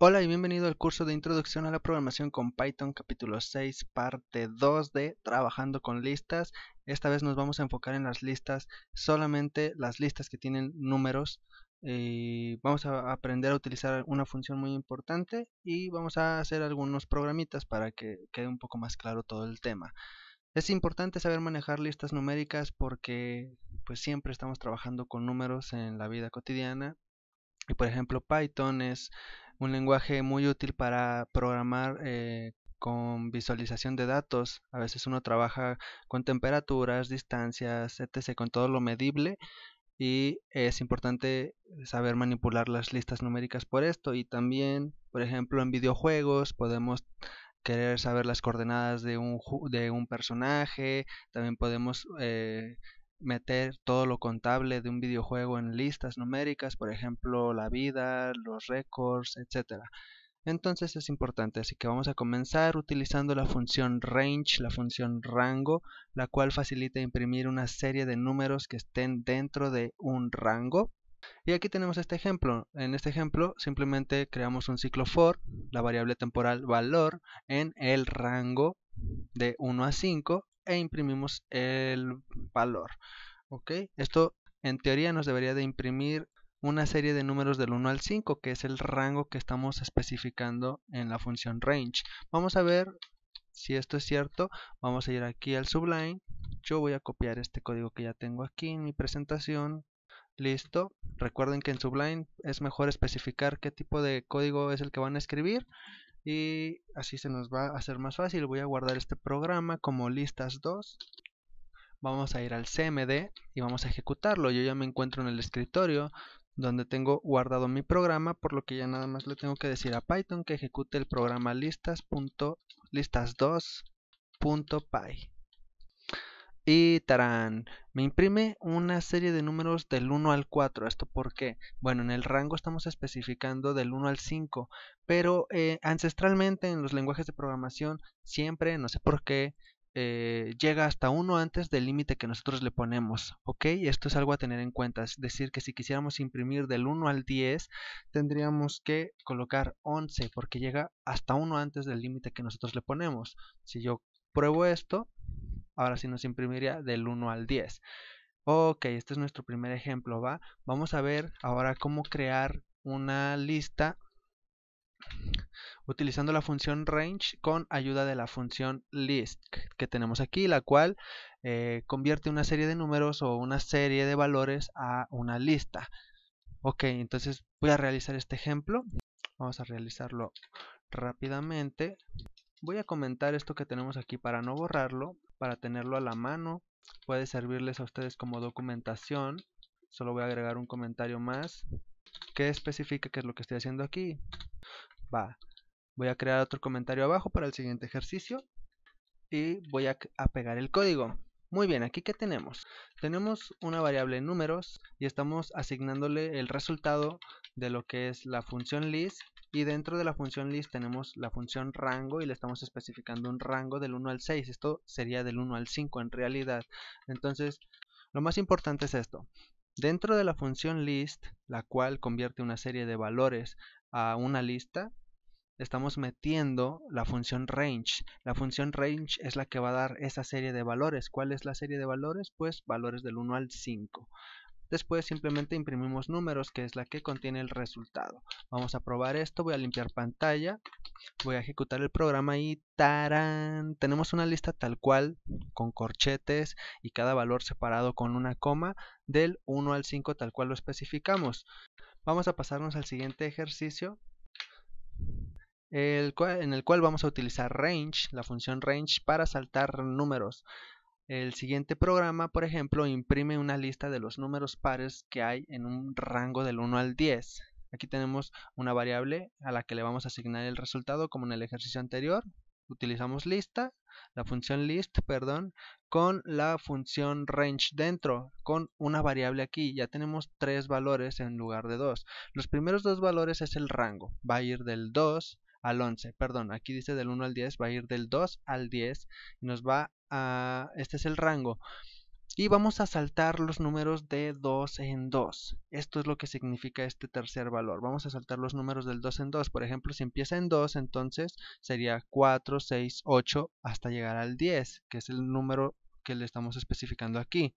Hola y bienvenido al curso de Introducción a la Programación con Python, capítulo 6, parte 2 de Trabajando con listas. Esta vez nos vamos a enfocar en las listas, solamente las listas que tienen números. y eh, vamos a aprender a utilizar una función muy importante y vamos a hacer algunos programitas para que quede un poco más claro todo el tema. Es importante saber manejar listas numéricas porque pues siempre estamos trabajando con números en la vida cotidiana. Y por ejemplo, Python es un lenguaje muy útil para programar eh, con visualización de datos. A veces uno trabaja con temperaturas, distancias, etc., con todo lo medible. Y es importante saber manipular las listas numéricas por esto. Y también, por ejemplo, en videojuegos podemos querer saber las coordenadas de un, de un personaje. También podemos eh, meter todo lo contable de un videojuego en listas numéricas, por ejemplo, la vida, los récords, etc. Entonces es importante, así que vamos a comenzar utilizando la función range, la función rango, la cual facilita imprimir una serie de números que estén dentro de un rango. Y aquí tenemos este ejemplo. En este ejemplo simplemente creamos un ciclo for, la variable temporal valor, en el rango de 1 a 5 e imprimimos el valor. ¿Ok? Esto en teoría nos debería de imprimir una serie de números del 1 al 5, que es el rango que estamos especificando en la función range. Vamos a ver si esto es cierto. Vamos a ir aquí al Sublime. Yo voy a copiar este código que ya tengo aquí en mi presentación. Listo. Recuerden que en Sublime es mejor especificar qué tipo de código es el que van a escribir y así se nos va a hacer más fácil. Voy a guardar este programa como listas 2. Vamos a ir al CMD y vamos a ejecutarlo. Yo ya me encuentro en el escritorio donde tengo guardado mi programa, por lo que ya nada más le tengo que decir a Python que ejecute el programa listas.listas2.py. Y tarán, me imprime una serie de números del 1 al 4. ¿Esto por qué? Bueno, en el rango estamos especificando del 1 al 5, pero eh, ancestralmente en los lenguajes de programación siempre, no sé por qué, eh, llega hasta 1 antes del límite que nosotros le ponemos. ¿Ok? Esto es algo a tener en cuenta. Es decir, que si quisiéramos imprimir del 1 al 10, tendríamos que colocar 11, porque llega hasta 1 antes del límite que nosotros le ponemos. Si yo pruebo esto Ahora sí nos imprimiría del 1 al 10. Ok, este es nuestro primer ejemplo, ¿va? Vamos a ver ahora cómo crear una lista utilizando la función range con ayuda de la función list que tenemos aquí, la cual eh, convierte una serie de números o una serie de valores a una lista. Ok, entonces voy a realizar este ejemplo. Vamos a realizarlo rápidamente. Voy a comentar esto que tenemos aquí para no borrarlo, para tenerlo a la mano. Puede servirles a ustedes como documentación. Solo voy a agregar un comentario más que especifica qué es lo que estoy haciendo aquí. Va. Voy a crear otro comentario abajo para el siguiente ejercicio y voy a, a pegar el código. Muy bien, aquí que tenemos? Tenemos una variable números y estamos asignándole el resultado de lo que es la función list y dentro de la función list tenemos la función rango y le estamos especificando un rango del 1 al 6. Esto sería del 1 al 5 en realidad. Entonces, lo más importante es esto. Dentro de la función list, la cual convierte una serie de valores a una lista, estamos metiendo la función range. La función range es la que va a dar esa serie de valores. ¿Cuál es la serie de valores? Pues valores del 1 al 5. Después simplemente imprimimos números, que es la que contiene el resultado. Vamos a probar esto, voy a limpiar pantalla, voy a ejecutar el programa y ¡tarán! Tenemos una lista tal cual, con corchetes y cada valor separado con una coma, del 1 al 5 tal cual lo especificamos. Vamos a pasarnos al siguiente ejercicio, en el cual vamos a utilizar range, la función range, para saltar números. El siguiente programa, por ejemplo, imprime una lista de los números pares que hay en un rango del 1 al 10. Aquí tenemos una variable a la que le vamos a asignar el resultado como en el ejercicio anterior. Utilizamos lista, la función list, perdón, con la función range dentro, con una variable aquí. Ya tenemos tres valores en lugar de dos. Los primeros dos valores es el rango. Va a ir del 2 al 11, perdón, aquí dice del 1 al 10, va a ir del 2 al 10 y nos va este es el rango. Y vamos a saltar los números de 2 en 2. Esto es lo que significa este tercer valor. Vamos a saltar los números del 2 en 2. Por ejemplo, si empieza en 2, entonces sería 4, 6, 8 hasta llegar al 10, que es el número que le estamos especificando aquí.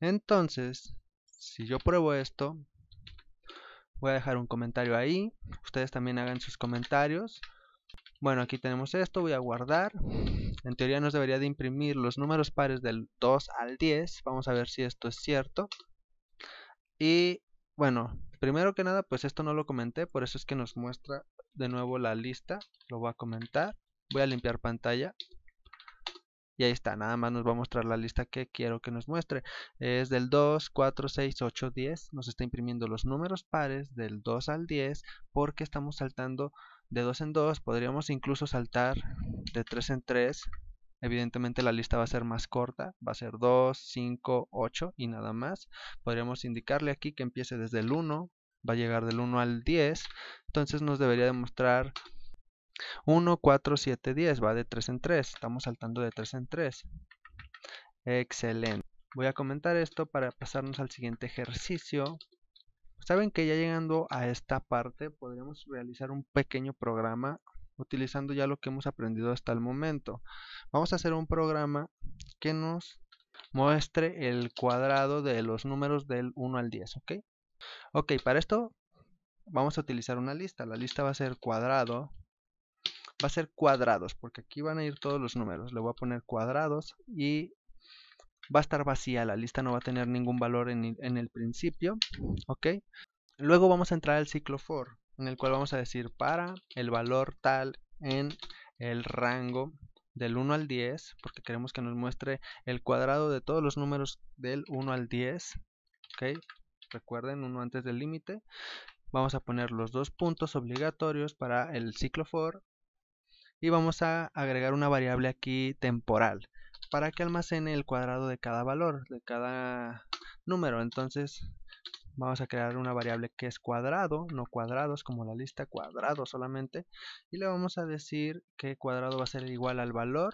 Entonces, si yo pruebo esto, voy a dejar un comentario ahí. Ustedes también hagan sus comentarios. Bueno, aquí tenemos esto, voy a guardar. En teoría nos debería de imprimir los números pares del 2 al 10. Vamos a ver si esto es cierto. Y bueno, primero que nada, pues esto no lo comenté, por eso es que nos muestra de nuevo la lista. Lo voy a comentar. Voy a limpiar pantalla. Y ahí está, nada más nos va a mostrar la lista que quiero que nos muestre. Es del 2, 4, 6, 8, 10. Nos está imprimiendo los números pares del 2 al 10 porque estamos saltando de 2 en 2, podríamos incluso saltar de 3 en 3, Evidentemente la lista va a ser más corta, va a ser 2, 5, 8 y nada más. Podríamos indicarle aquí que empiece desde el 1, va a llegar del 1 al 10, entonces nos debería demostrar 1, 4, 7, 10, va de 3 en 3, estamos saltando de 3 en 3. Excelente. Voy a comentar esto para pasarnos al siguiente ejercicio. Saben que ya llegando a esta parte podríamos realizar un pequeño programa utilizando ya lo que hemos aprendido hasta el momento. Vamos a hacer un programa que nos muestre el cuadrado de los números del 1 al 10, ¿ok? Ok, para esto vamos a utilizar una lista. La lista va a ser cuadrado, va a ser cuadrados, porque aquí van a ir todos los números. Le voy a poner cuadrados y va a estar vacía, la lista no va a tener ningún valor en, el principio, ¿ok? Luego vamos a entrar al ciclo for, en el cual vamos a decir para el valor tal en el rango del 1 al 10, porque queremos que nos muestre el cuadrado de todos los números del 1 al 10, ¿ok? Recuerden, uno antes del límite. Vamos a poner los dos puntos obligatorios para el ciclo for y vamos a agregar una variable aquí temporal para que almacene el cuadrado de cada valor, de cada número. Entonces vamos a crear una variable que es cuadrado, no cuadrados, como la lista cuadrado solamente. Y le vamos a decir que cuadrado va a ser igual al valor.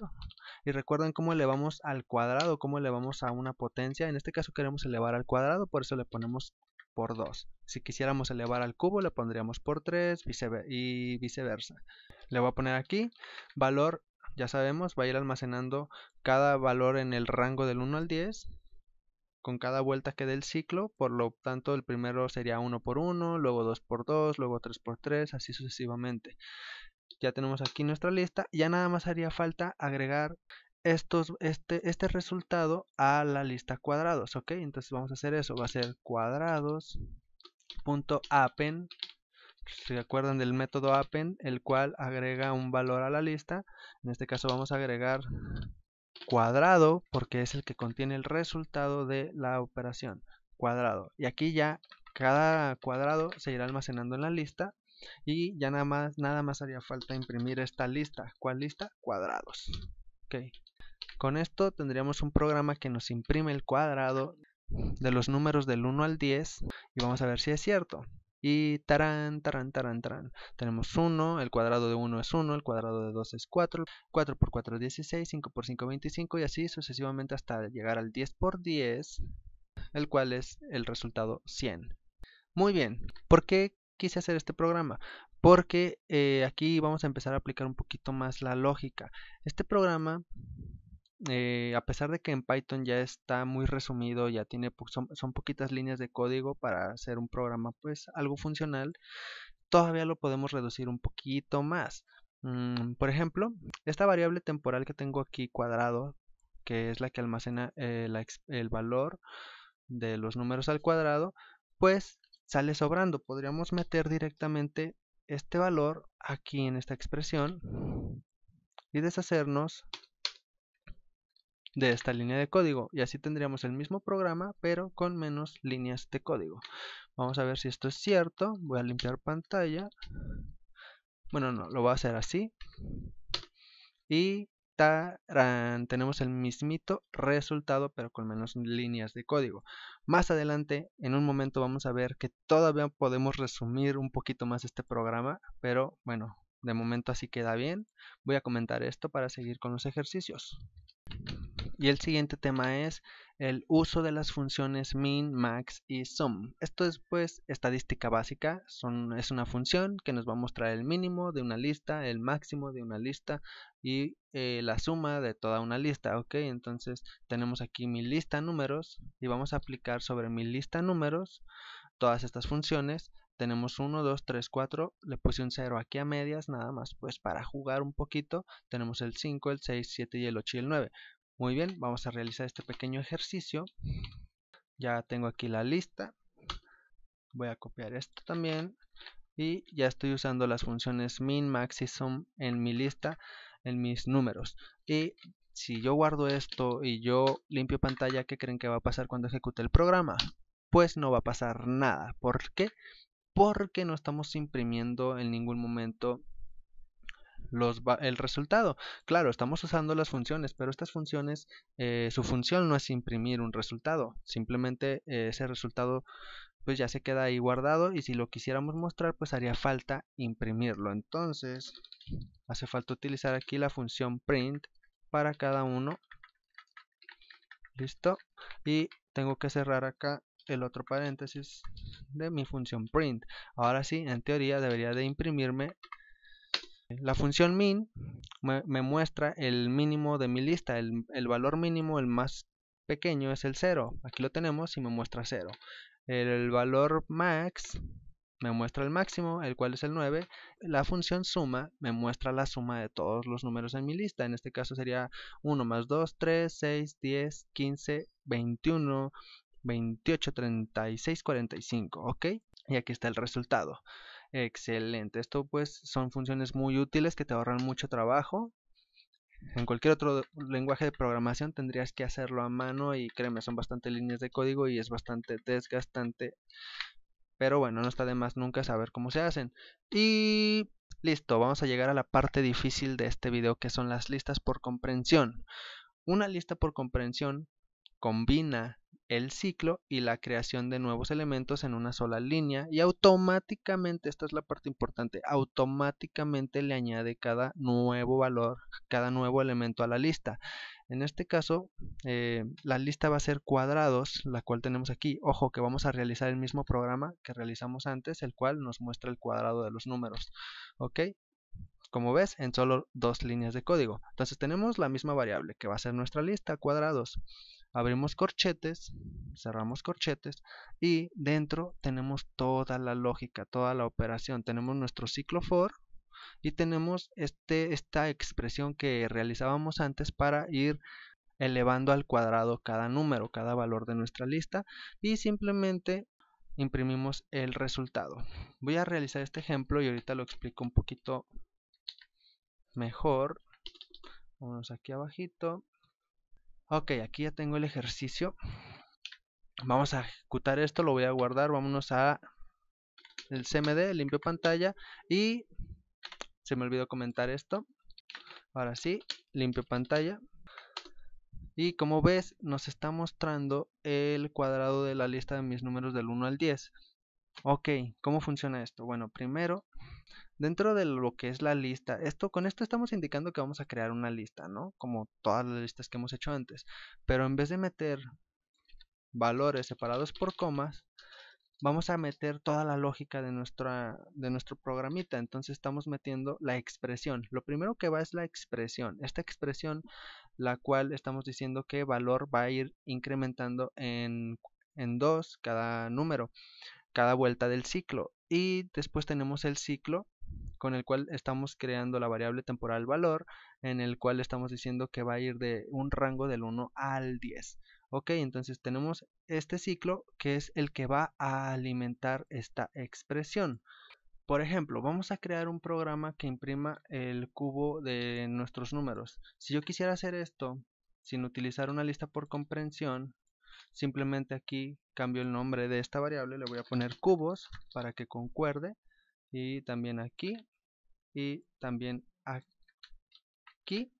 Y recuerden cómo elevamos al cuadrado, cómo elevamos a una potencia. En este caso queremos elevar al cuadrado, por eso le ponemos por 2. Si quisiéramos elevar al cubo, le pondríamos por 3 y viceversa. Le voy a poner aquí valor ya sabemos, va a ir almacenando cada valor en el rango del 1 al 10 con cada vuelta que dé el ciclo, por lo tanto el primero sería 1 por 1, luego 2 por 2, luego 3 por 3, así sucesivamente. Ya tenemos aquí nuestra lista, ya nada más haría falta agregar estos, este, este resultado a la lista cuadrados, ¿ok? Entonces vamos a hacer eso, va a ser cuadrados se acuerdan del método append, el cual agrega un valor a la lista. En este caso vamos a agregar cuadrado porque es el que contiene el resultado de la operación cuadrado y aquí ya cada cuadrado se irá almacenando en la lista y ya nada más nada más haría falta imprimir esta lista ¿cuál lista? cuadrados con esto tendríamos un programa que nos imprime el cuadrado de los números del 1 al 10 y vamos a ver si es cierto y tarán, tarán, tarán, tarán. Tenemos 1, el cuadrado de 1 es 1, el cuadrado de 2 es 4, 4 por 4 es 16, 5 por 5 es 25 y así sucesivamente hasta llegar al 10 por 10, el cual es el resultado 100. Muy bien, ¿por qué quise hacer este programa? Porque eh, aquí vamos a empezar a aplicar un poquito más la lógica. Este programa eh, a pesar de que en Python ya está muy resumido, ya tiene son, poquitas líneas de código para hacer un programa pues algo funcional, todavía lo podemos reducir un poquito más. Mm, por ejemplo, esta variable temporal que tengo aquí cuadrado, que es la que almacena eh, el valor de los números al cuadrado, pues sale sobrando. Podríamos meter directamente este valor aquí en esta expresión y deshacernos de esta línea de código y así tendríamos el mismo programa pero con menos líneas de código vamos a ver si esto es cierto voy a limpiar pantalla bueno no, lo voy a hacer así y tenemos el mismito resultado pero con menos líneas de código más adelante en un momento vamos a ver que todavía podemos resumir un poquito más este programa pero bueno de momento así queda bien voy a comentar esto para seguir con los ejercicios y el siguiente tema es el uso de las funciones min, max y sum. Esto es pues estadística básica, Son, es una función que nos va a mostrar el mínimo de una lista, el máximo de una lista y eh, la suma de toda una lista, ok, entonces tenemos aquí mi lista números y vamos a aplicar sobre mi lista números todas estas funciones tenemos 1, 2, 3, 4, le puse un 0 aquí a medias, nada más pues para jugar un poquito, tenemos el 5, el 6, 7 y el 8 y el 9. Muy bien, vamos a realizar este pequeño ejercicio. Ya tengo aquí la lista. Voy a copiar esto también. Y ya estoy usando las funciones min, max y sum en mi lista, en mis números. Y si yo guardo esto y yo limpio pantalla, ¿qué creen que va a pasar cuando ejecute el programa? Pues no va a pasar nada. ¿Por qué? Porque no estamos imprimiendo en ningún momento el resultado. Claro, estamos usando las funciones, pero estas funciones, eh, su función no es imprimir un resultado, simplemente eh, ese resultado pues ya se queda ahí guardado y si lo quisiéramos mostrar pues haría falta imprimirlo. Entonces hace falta utilizar aquí la función print para cada uno. Listo. Y tengo que cerrar acá el otro paréntesis de mi función print. Ahora sí, en teoría debería de imprimirme la función min me, muestra el mínimo de mi lista, el, valor mínimo, el más pequeño es el 0. Aquí lo tenemos y me muestra 0. El, valor max me muestra el máximo, el cual es el 9. La función suma me muestra la suma de todos los números en mi lista. En este caso sería 1 más 2, 3, 6, 10, 15, 21, 28, 36, 45. ¿Ok? Y aquí está el resultado. Excelente. Esto pues son funciones muy útiles que te ahorran mucho trabajo. En cualquier otro lenguaje de programación tendrías que hacerlo a mano y créeme, son bastante líneas de código y es bastante desgastante. Pero bueno, no está de más nunca saber cómo se hacen. Y listo, vamos a llegar a la parte difícil de este video que son las listas por comprensión. Una lista por comprensión combina el ciclo y la creación de nuevos elementos en una sola línea y automáticamente, esta es la parte importante, automáticamente le añade cada nuevo valor, cada nuevo elemento a la lista. En este caso, eh, la lista va a ser cuadrados, la cual tenemos aquí. Ojo que vamos a realizar el mismo programa que realizamos antes, el cual nos muestra el cuadrado de los números. ¿Ok? como ves, en solo dos líneas de código. Entonces tenemos la misma variable que va a ser nuestra lista, cuadrados abrimos corchetes, cerramos corchetes y dentro tenemos toda la lógica, toda la operación. Tenemos nuestro ciclo for y tenemos este, esta expresión que realizábamos antes para ir elevando al cuadrado cada número, cada valor de nuestra lista y simplemente imprimimos el resultado. Voy a realizar este ejemplo y ahorita lo explico un poquito mejor. Vamos aquí abajito Ok, aquí ya tengo el ejercicio. Vamos a ejecutar esto, lo voy a guardar. Vámonos a el CMD, limpio pantalla. Y se me olvidó comentar esto. Ahora sí, limpio pantalla. Y como ves, nos está mostrando el cuadrado de la lista de mis números del 1 al 10. Ok, ¿cómo funciona esto? Bueno, primero dentro de lo que es la lista, esto con esto estamos indicando que vamos a crear una lista, ¿no? Como todas las listas que hemos hecho antes, pero en vez de meter valores separados por comas, vamos a meter toda la lógica de, nuestra, de nuestro programita. Entonces estamos metiendo la expresión. Lo primero que va es la expresión. Esta expresión, la cual estamos diciendo que valor va a ir incrementando en, en 2 cada número, cada vuelta del ciclo. Y después tenemos el ciclo con el cual estamos creando la variable temporal valor, en el cual estamos diciendo que va a ir de un rango del 1 al 10. Ok, entonces tenemos este ciclo que es el que va a alimentar esta expresión. Por ejemplo, vamos a crear un programa que imprima el cubo de nuestros números. Si yo quisiera hacer esto sin utilizar una lista por comprensión, simplemente aquí cambio el nombre de esta variable, le voy a poner cubos para que concuerde y también aquí y también aquí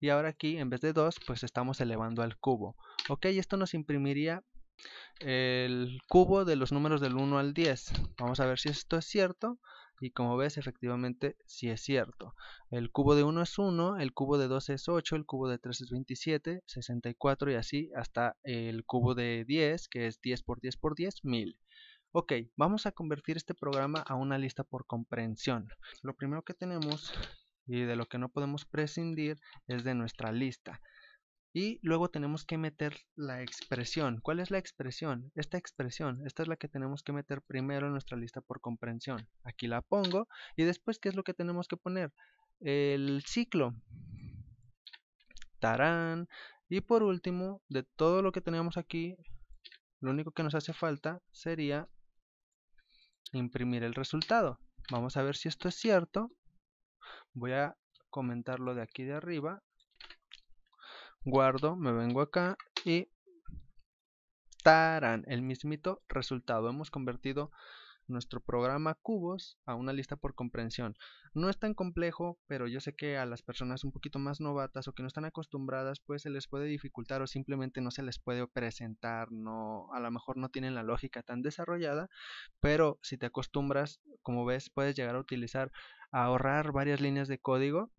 y ahora aquí en vez de 2 pues estamos elevando al cubo ok esto nos imprimiría el cubo de los números del 1 al 10 vamos a ver si esto es cierto y como ves efectivamente si sí es cierto el cubo de 1 es 1 el cubo de 2 es 8 el cubo de 3 es 27 64 y así hasta el cubo de 10 que es 10 por 10 por 10 1000 Ok, vamos a convertir este programa a una lista por comprensión. Lo primero que tenemos y de lo que no podemos prescindir es de nuestra lista. Y luego tenemos que meter la expresión. ¿Cuál es la expresión? Esta expresión, esta es la que tenemos que meter primero en nuestra lista por comprensión. Aquí la pongo y después, ¿qué es lo que tenemos que poner? El ciclo. Tarán. Y por último, de todo lo que tenemos aquí, lo único que nos hace falta sería imprimir el resultado. Vamos a ver si esto es cierto. Voy a comentarlo de aquí de arriba. Guardo, me vengo acá y tarán, el mismito resultado. Hemos convertido nuestro programa Cubos a una lista por comprensión. No es tan complejo, pero yo sé que a las personas un poquito más novatas o que no están acostumbradas, pues se les puede dificultar o simplemente no se les puede presentar, no, a lo mejor no tienen la lógica tan desarrollada, pero si te acostumbras, como ves, puedes llegar a utilizar, ahorrar varias líneas de código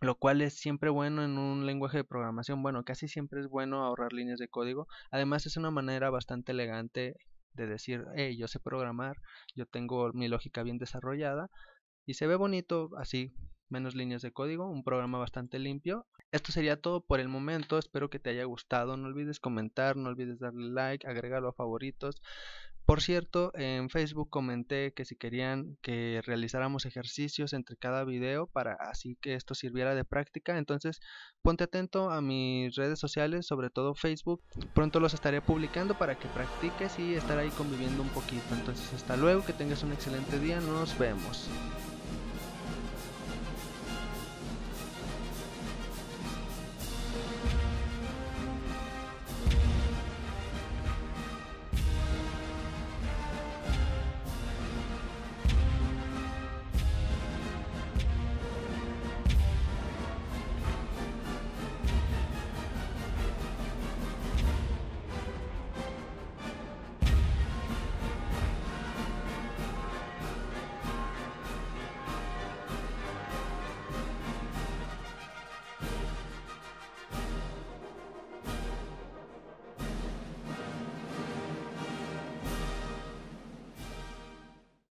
lo cual es siempre bueno en un lenguaje de programación. Bueno, casi siempre es bueno ahorrar líneas de código. Además es una manera bastante elegante de decir, hey, yo sé programar, yo tengo mi lógica bien desarrollada y se ve bonito así menos líneas de código, un programa bastante limpio. Esto sería todo por el momento, espero que te haya gustado, no olvides comentar, no olvides darle like, agregarlo a favoritos. Por cierto, en Facebook comenté que si querían que realizáramos ejercicios entre cada video para así que esto sirviera de práctica, entonces ponte atento a mis redes sociales, sobre todo Facebook. Pronto los estaré publicando para que practiques y estar ahí conviviendo un poquito. Entonces, hasta luego, que tengas un excelente día, nos vemos.